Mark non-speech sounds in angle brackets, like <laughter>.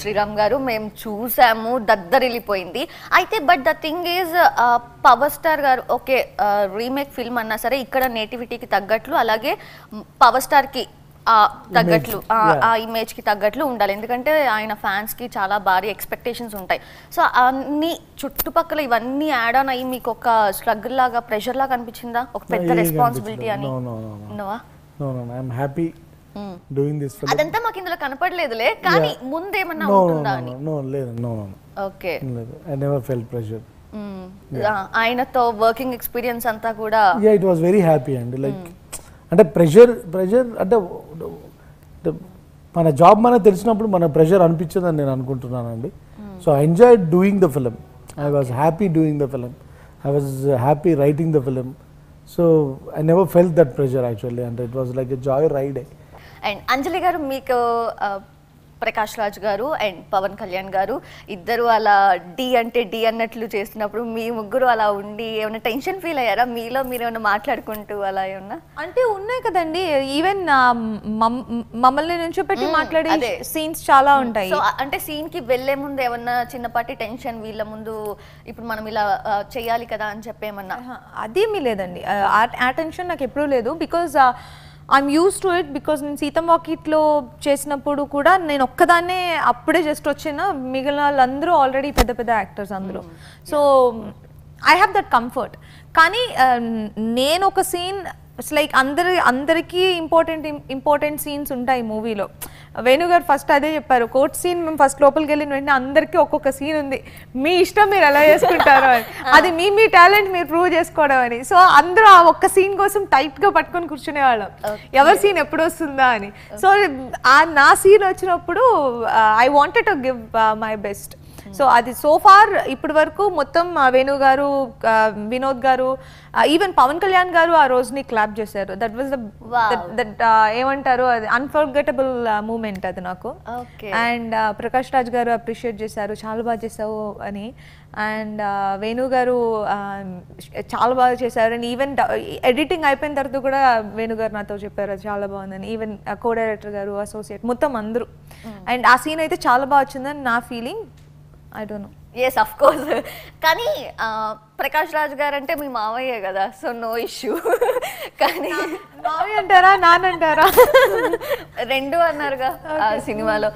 శ్రీరామ్ గారు మేము చూసాము దద్దరిల్లిపోయింది అయితే but the thing is power star garu okay remake film అన్నా సరే ఇక్కడ నేటివిటీకి తగ్గట్లు అలాగే పవర్ స్టార్కి తగ్గట్లు ఆ ఇమేజ్ కి తగ్గట్లు ఉండాలి ఎందుకంటే ఆయన ఫ్యాన్స్ కి చాలా భారీ ఎక్స్పెక్టేషన్స్ ఉంటాయి సో అన్ని చుట్టుపక్కల ఇవన్నీ యాడ్ ఆన్ అయ్యి మీకు ఒక స్ట్రగుల్ లాగా ప్రెషర్ లాగా అనిపించిందా ఒక పెద్ద రెస్పాన్సిబిలిటీ అని ఉన్నవా హ్యాపీ డూయింగ్ hmm. దిస్ అదంతా మాకు ఇందులో కనపడలేదులే కానీ ముందేమన్నా ఉంటుందా అని నో లేదు నో నో ఓకే లేదు ఐ నెవర్ ప్రెషర్ ఆయనతో వర్కింగ్ ఎక్స్పీరియన్స్ అంతా కూడా ya it was very happy అండి లైక్ అంటే ప్రెషర్ ప్రెషర్ అంటే మన జాబ్ మనకు తెలిసినప్పుడు మన ప్రెషర్ అనిపించదని నేను అనుకుంటున్నానండి so I enjoy doing the film I was happy doing the film I was happy writing the film so I never fell that pressure actually అంటే it was like a joy ride and Anjali garu మీకు ప్రకాష్ రాజ్ గారు and Pawan Kalyan గారు ఇద్దరు అలా D అంటే D అన్నట్లు చేస్తున్నప్పుడు మీ ముగ్గురు అలా ఉండి ఏమైనా టెన్షన్ ఫీల్ అయ్యారా మీలో మీరు ఏమైనా మాట్లాడుకుంటూ అలా ఏమన్నా అంటే ఉన్నాయి కదండి ఈవెన్ మమ్మల్ని నుంచి పెట్టి మాట్లాడే సీన్స్ చాలా ఉంటాయి అంటే సీన్ కి వెళ్లే ముందు ఏమన్నా చిన్నపాటి టెన్షన్ వీళ్ళ ముందు ఇప్పుడు మనం ఇలా చేయాలి కదా అని చెప్పేమన్నా అదేమీ లేదండి ఆ టెన్షన్ నాకు ఎప్పుడూ లేదు because I'm use to it because నేను సీతం వాకిట్లో చేసినప్పుడు కూడా నేను ఒక్కదాన్నే అప్పుడే జస్ట్ వచ్చిన మిగిలిన వాళ్ళందరూ ఆల్రెడీ పెద్ద పెద్ద యాక్టర్స్ అందరూ so I have that comfort కానీ um, నేను ఒక సీన్ ఇట్స్ లైక్ అందరి అందరికీ ఇంపార్టెంట్ ఇంపార్టెంట్ సీన్స్ ఉంటాయి మూవీలో వేణు గారు ఫస్ట్ అదే చెప్పారు కోర్ట్ సీన్ మేము ఫస్ట్ లోపలికి వెళ్ళిన వెంటనే అందరికీ ఒక్కొక్క సీన్ ఉంది మీ ఇష్టం మీరు ఎలా చేసుకుంటారు అని <laughs> అది మీ మీ టాలెంట్ మీరు ప్రూవ్ చేసుకోవడం అని సో అందరూ ఆ ఒక్క సీన్ కోసం టైట్గా పట్టుకొని వాళ్ళం ఎవరి సీన్ ఎప్పుడు వస్తుందా అని సో ఆ నా సీన్ వచ్చినప్పుడు I wanted to give my best so hmm. అది సోఫార్ ఇప్పటి వరకు మొత్తం వేణు గారు వినోద్ గారు ఈవెన్ పవన్ కళ్యాణ్ గారు ఆ రోజుని క్లాప్ చేశారు దట్ వాజ్ దట్ ఏమంటారు అది అన్ఫర్గెటబుల్ మూమెంట్ అది నాకు అండ్ ప్రకాష్ రాజ్ గారు అప్రిషియేట్ చేశారు చాలా బాగా చేసావు అని అండ్ వేణు గారు చాలా బాగా చేశారు అండ్ ఈవెన్ ఎడిటింగ్ అయిపోయిన తర్వాత కూడా వేణు గారు నాతో చెప్పారు అది చాలా బాగుందని even co director garu associate మొత్తం అందరూ అండ్ hmm. ఆ సీన్ అయితే చాలా బాగా వచ్చిందని నా feeling I don't know yes of course కానీ ప్రకాష్ రాజ్ గారు అంటే మీ మావయ్య కదా సో నో ఇష్యూ కానీ మావయ్య అంటారా నాన్న అంటారా <laughs> రెండు అన్నారుగా సినిమాలో